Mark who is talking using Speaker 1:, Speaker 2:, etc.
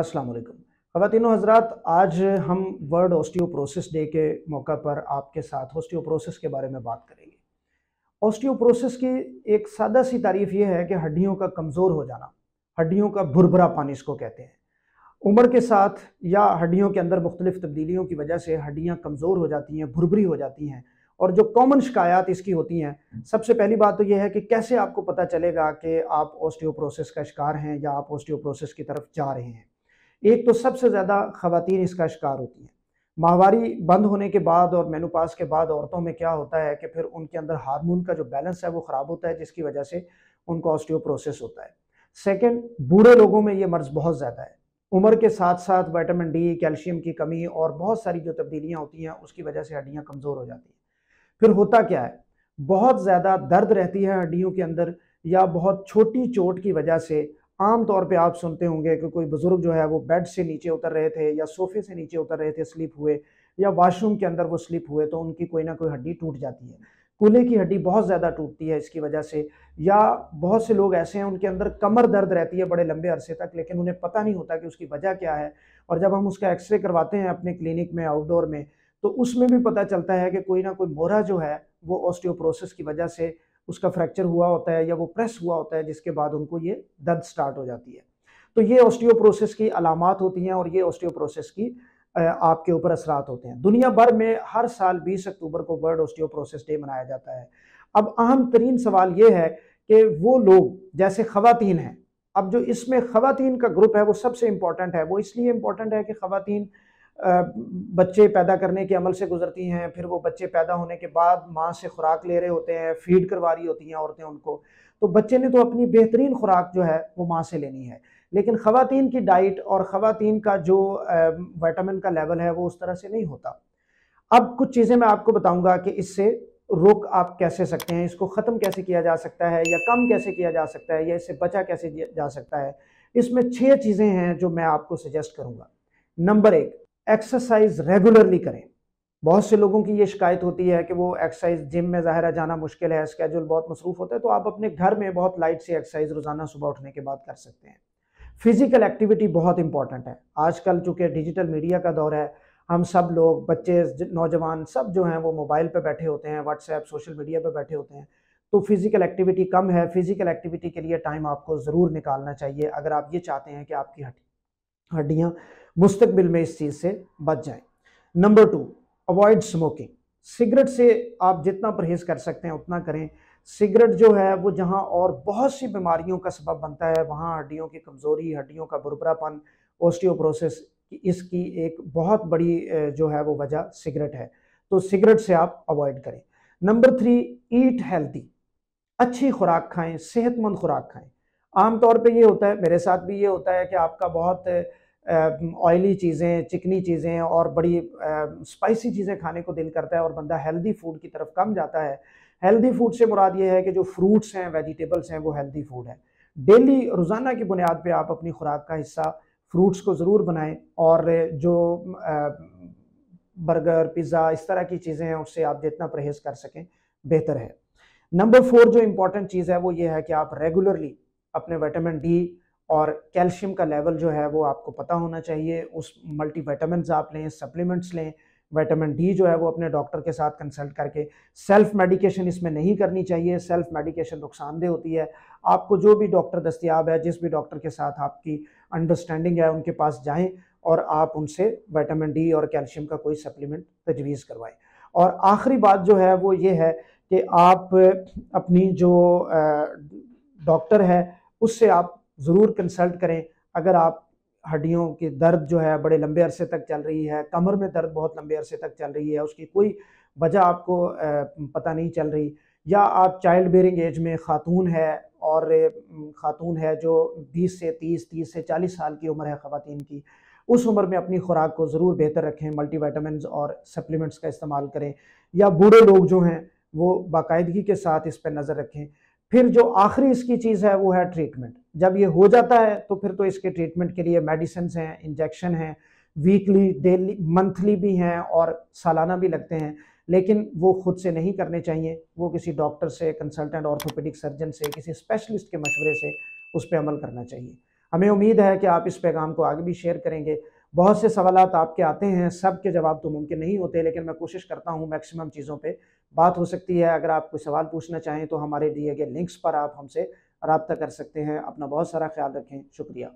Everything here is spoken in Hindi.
Speaker 1: अस्सलाम वालेकुम खातिन हजरात आज हम वर्ल्ड ऑस्टियोप्रोसिस डे के मौका पर आपके साथ ऑस्टियोप्रोसिस के बारे में बात करेंगे ऑस्टियोप्रोसिस की एक सादा सी तारीफ ये है कि हड्डियों का कमज़ोर हो जाना हड्डियों का भुरभुरा पानी इसको कहते हैं उम्र के साथ या हड्डियों के अंदर मुख्तलिफ तब्दीलियों की वजह से हड्डियाँ कमज़ोर हो जाती हैं भुरभुरी हो जाती हैं और जो कॉमन शिकायत इसकी होती हैं सबसे पहली बात तो यह है कि कैसे आपको पता चलेगा कि आप ऑस्टियोप्रोसेस का शिकार हैं या आप ऑस्टियोप्रोसेस की तरफ जा रहे हैं एक तो सबसे ज़्यादा खातन इसका शिकार होती हैं माहवारी बंद होने के बाद और मेनोपास के बाद औरतों में क्या होता है कि फिर उनके अंदर हारमोन का जो बैलेंस है वो ख़राब होता है जिसकी वजह से उनको ऑस्टियोप्रोसेस होता है सेकेंड बूढ़े लोगों में ये मर्ज़ बहुत ज़्यादा है उम्र के साथ साथ वाइटामिन डी कैल्शियम की कमी और बहुत सारी जो तब्दीलियाँ होती हैं उसकी वजह से हड्डियाँ कमज़ोर हो जाती हैं फिर होता क्या है बहुत ज़्यादा दर्द रहती है हड्डियों के अंदर या बहुत छोटी चोट की वजह से आम तौर पे आप सुनते होंगे कि कोई बुज़ुर्ग जो है वो बेड से नीचे उतर रहे थे या सोफे से नीचे उतर रहे थे स्लिप हुए या वॉशरूम के अंदर वो स्लिप हुए तो उनकी कोई ना कोई हड्डी टूट जाती है कूल्हे की हड्डी बहुत ज़्यादा टूटती है इसकी वजह से या बहुत से लोग ऐसे हैं उनके अंदर कमर दर्द रहती है बड़े लंबे अरसे तक लेकिन उन्हें पता नहीं होता कि उसकी वजह क्या है और जब हम उसका एक्सरे करवाते हैं अपने क्लिनिक में आउटडोर में तो उसमें भी पता चलता है कि कोई ना कोई मोहरा जो है वो ऑस्टियोप्रोसिस की वजह से उसका फ्रैक्चर हुआ होता है या वो प्रेस हुआ होता है जिसके बाद उनको ये दर्द स्टार्ट हो जाती है तो ये ऑस्टियोप्रोसेस की अलामत होती हैं और ये ऑस्टियोप्रोसेस की आपके ऊपर असरात होते हैं दुनिया भर में हर साल 20 अक्टूबर को वर्ल्ड ऑस्टियोप्रोसेस डे मनाया जाता है अब अहम तरीन सवाल ये है कि वो लोग जैसे ख़वातीन हैं अब जो इसमें ख़वातीन का ग्रुप है वो सबसे इम्पॉर्टेंट है वो इसलिए इम्पॉर्टेंट है कि ख़वातीन बच्चे पैदा करने के अमल से गुजरती हैं फिर वो बच्चे पैदा होने के बाद माँ से खुराक ले रहे होते हैं फीड करवा रही होती हैं औरतें उनको तो बच्चे ने तो अपनी बेहतरीन खुराक जो है वो माँ से लेनी है लेकिन ख़वातीन की डाइट और ख़वातीन का जो वाइटामिन का लेवल है वो उस तरह से नहीं होता अब कुछ चीज़ें मैं आपको बताऊँगा कि इससे रोक आप कैसे सकते हैं इसको ख़त्म कैसे किया जा सकता है या कम कैसे किया जा सकता है या इससे बचा कैसे जा सकता है इसमें छः चीज़ें हैं जो मैं आपको सजेस्ट करूँगा नंबर एक एक्सरसाइज रेगुलरली करें बहुत से लोगों की ये शिकायत होती है कि वो एक्सरसाइज जिम में ज़ाहिर है जाना मुश्किल है स्केजूल बहुत मसरूफ होता है तो आप अपने घर में बहुत लाइट से एक्सरसाइज रोज़ाना सुबह उठने के बाद कर सकते हैं फिजिकल एक्टिविटी बहुत इंपॉर्टेंट है आजकल चूंकि डिजिटल मीडिया का दौर है हम सब लोग बच्चे नौजवान सब जो हैं वो मोबाइल पर बैठे होते हैं व्हाट्सएप सोशल मीडिया पर बैठे होते हैं तो फिज़िकल एक्टिविटी कम है फिज़िकल एक्टिविटी के लिए टाइम आपको ज़रूर निकालना चाहिए अगर आप ये चाहते हैं कि आपकी हड्डियाँ मुस्तबिल में इस चीज़ से बच जाए number two avoid smoking cigarette से आप जितना परहेज कर सकते हैं उतना करें सिगरेट जो है वो जहाँ और बहुत सी बीमारियों का सबब बनता है वहाँ हड्डियों की कमज़ोरी हड्डियों का बुरबरापन ओस्टियोप्रोसेस इसकी एक बहुत बड़ी जो है वो वजह सिगरेट है तो सिगरेट से आप अवॉइड करें नंबर थ्री ईट हेल्दी अच्छी खुराक खाएं सेहतमंद खुराक खाएं आमतौर पे ये होता है मेरे साथ भी ये होता है कि आपका बहुत ऑयली चीज़ें चिकनी चीज़ें और बड़ी स्पाइसी चीज़ें खाने को दिल करता है और बंदा हेल्दी फूड की तरफ कम जाता है हेल्दी फूड से मुराद ये है कि जो फ्रूट्स हैं वेजिटेबल्स हैं वो हेल्दी फूड है डेली रोज़ाना की बुनियाद पे आप अपनी खुराक का हिस्सा फ्रूट्स को ज़रूर बनाएं और जो बर्गर पिज़्ज़ा इस तरह की चीज़ें हैं उससे आप जितना परहेज़ कर सकें बेहतर है नंबर फोर जो इम्पॉर्टेंट चीज़ है वो ये है कि आप रेगुलरली अपने विटामिन डी और कैल्शियम का लेवल जो है वो आपको पता होना चाहिए उस मल्टी आप लें सप्लीमेंट्स लें विटामिन डी जो है वो अपने डॉक्टर के साथ कंसल्ट करके सेल्फ मेडिकेशन इसमें नहीं करनी चाहिए सेल्फ मेडिकेशन नुकसानदेह होती है आपको जो भी डॉक्टर दस्तियाब है जिस भी डॉक्टर के साथ आपकी अंडरस्टैंडिंग है उनके पास जाएं और आप उनसे विटामिन डी और कैल्शियम का कोई सप्लीमेंट तजवीज़ करवाएं और आखिरी बात जो है वो ये है कि आप अपनी जो डॉक्टर है उससे आप ज़रूर कंसल्ट करें अगर आप हड्डियों के दर्द जो है बड़े लंबे अरसे तक चल रही है कमर में दर्द बहुत लंबे अरसे तक चल रही है उसकी कोई वजह आपको पता नहीं चल रही या आप चाइल्ड बेरिंग एज में खातून है और खातून है जो 20 से 30 30 से 40 साल की उम्र है ख़वान की उस उम्र में अपनी खुराक को ज़रूर बेहतर रखें मल्टीविटामिन और सप्लीमेंट्स का इस्तेमाल करें या बूढ़े लोग जो हैं वो बाकायदगी के साथ इस पर नज़र रखें फिर जो आखिरी इसकी चीज़ है वो है ट्रीटमेंट जब ये हो जाता है तो फिर तो इसके ट्रीटमेंट के लिए मेडिसिन हैं इंजेक्शन हैं वीकली डेली मंथली भी हैं और सालाना भी लगते हैं लेकिन वो खुद से नहीं करने चाहिए वो किसी डॉक्टर से कंसल्टेंट ऑर्थोपेडिक सर्जन से किसी स्पेशलिस्ट के मशवरे से उस पर अमल करना चाहिए हमें उम्मीद है कि आप इस पैगाम को आगे भी शेयर करेंगे बहुत से सवाल आपके आते हैं सब के जवाब तो मुमकिन नहीं होते लेकिन मैं कोशिश करता हूँ मैक्सिमम चीज़ों पर बात हो सकती है अगर आप कोई सवाल पूछना चाहें तो हमारे दिए गए लिंक्स पर आप हमसे रबता कर सकते हैं अपना बहुत सारा ख्याल रखें शुक्रिया